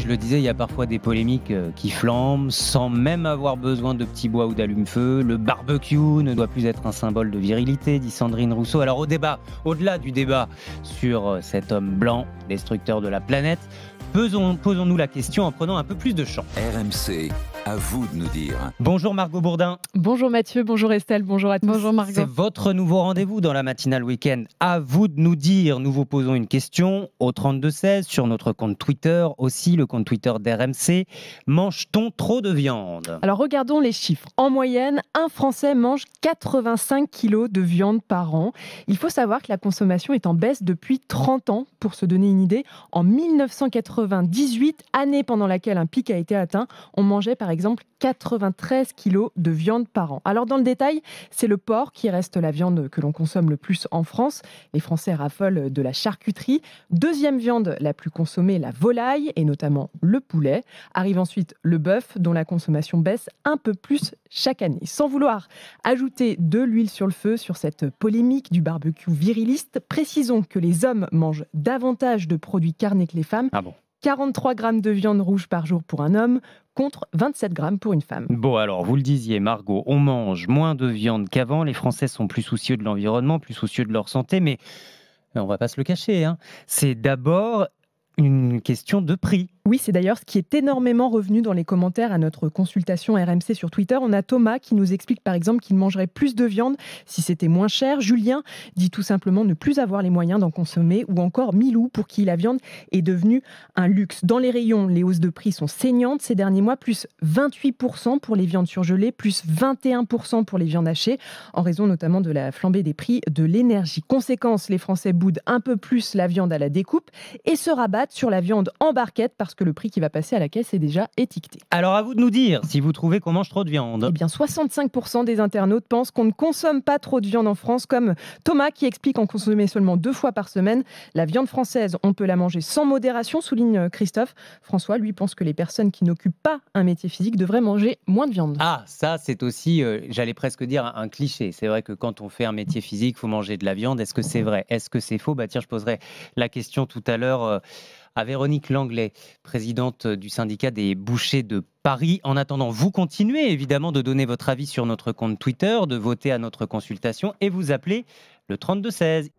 Je le disais, il y a parfois des polémiques euh, qui flambent sans même avoir besoin de petits bois ou d'allume-feu. Le barbecue ne doit plus être un symbole de virilité, dit Sandrine Rousseau. Alors au débat, au-delà du débat sur euh, cet homme blanc, destructeur de la planète, posons-nous la question en prenant un peu plus de champ. RMC à vous de nous dire. Bonjour Margot Bourdin. Bonjour Mathieu, bonjour Estelle, bonjour à tous. Bonjour Margot. C'est votre nouveau rendez-vous dans la matinale week-end. À vous de nous dire. Nous vous posons une question au 3216 sur notre compte Twitter, aussi le compte Twitter d'RMC. Mange-t-on trop de viande Alors regardons les chiffres. En moyenne, un Français mange 85 kilos de viande par an. Il faut savoir que la consommation est en baisse depuis 30 ans. Pour se donner une idée, en 1998, année pendant laquelle un pic a été atteint, on mangeait par par exemple 93 kilos de viande par an. Alors dans le détail, c'est le porc qui reste la viande que l'on consomme le plus en France. Les Français raffolent de la charcuterie. Deuxième viande la plus consommée, la volaille et notamment le poulet. Arrive ensuite le bœuf dont la consommation baisse un peu plus chaque année. Sans vouloir ajouter de l'huile sur le feu sur cette polémique du barbecue viriliste, précisons que les hommes mangent davantage de produits carnés que les femmes. Ah bon 43 grammes de viande rouge par jour pour un homme contre 27 grammes pour une femme. Bon alors, vous le disiez Margot, on mange moins de viande qu'avant, les Français sont plus soucieux de l'environnement, plus soucieux de leur santé, mais on va pas se le cacher, hein. c'est d'abord une question de prix. Oui, c'est d'ailleurs ce qui est énormément revenu dans les commentaires à notre consultation RMC sur Twitter. On a Thomas qui nous explique par exemple qu'il mangerait plus de viande si c'était moins cher. Julien dit tout simplement ne plus avoir les moyens d'en consommer. Ou encore Milou pour qui la viande est devenue un luxe. Dans les rayons, les hausses de prix sont saignantes ces derniers mois, plus 28% pour les viandes surgelées, plus 21% pour les viandes hachées, en raison notamment de la flambée des prix de l'énergie. Conséquence, les Français boudent un peu plus la viande à la découpe et se rabattent sur la viande en barquette parce que le prix qui va passer à la caisse est déjà étiqueté. Alors à vous de nous dire si vous trouvez qu'on mange trop de viande. Eh bien 65% des internautes pensent qu'on ne consomme pas trop de viande en France comme Thomas qui explique en consommer seulement deux fois par semaine. La viande française, on peut la manger sans modération, souligne euh, Christophe. François, lui, pense que les personnes qui n'occupent pas un métier physique devraient manger moins de viande. Ah, ça, c'est aussi, euh, j'allais presque dire, un cliché. C'est vrai que quand on fait un métier physique, il faut manger de la viande. Est-ce que c'est vrai Est-ce que c'est faux Bah tiens, je poserai la question tout à l'heure. Euh, à Véronique Langlais, présidente du syndicat des bouchers de Paris. En attendant, vous continuez évidemment de donner votre avis sur notre compte Twitter, de voter à notre consultation et vous appelez le 3216.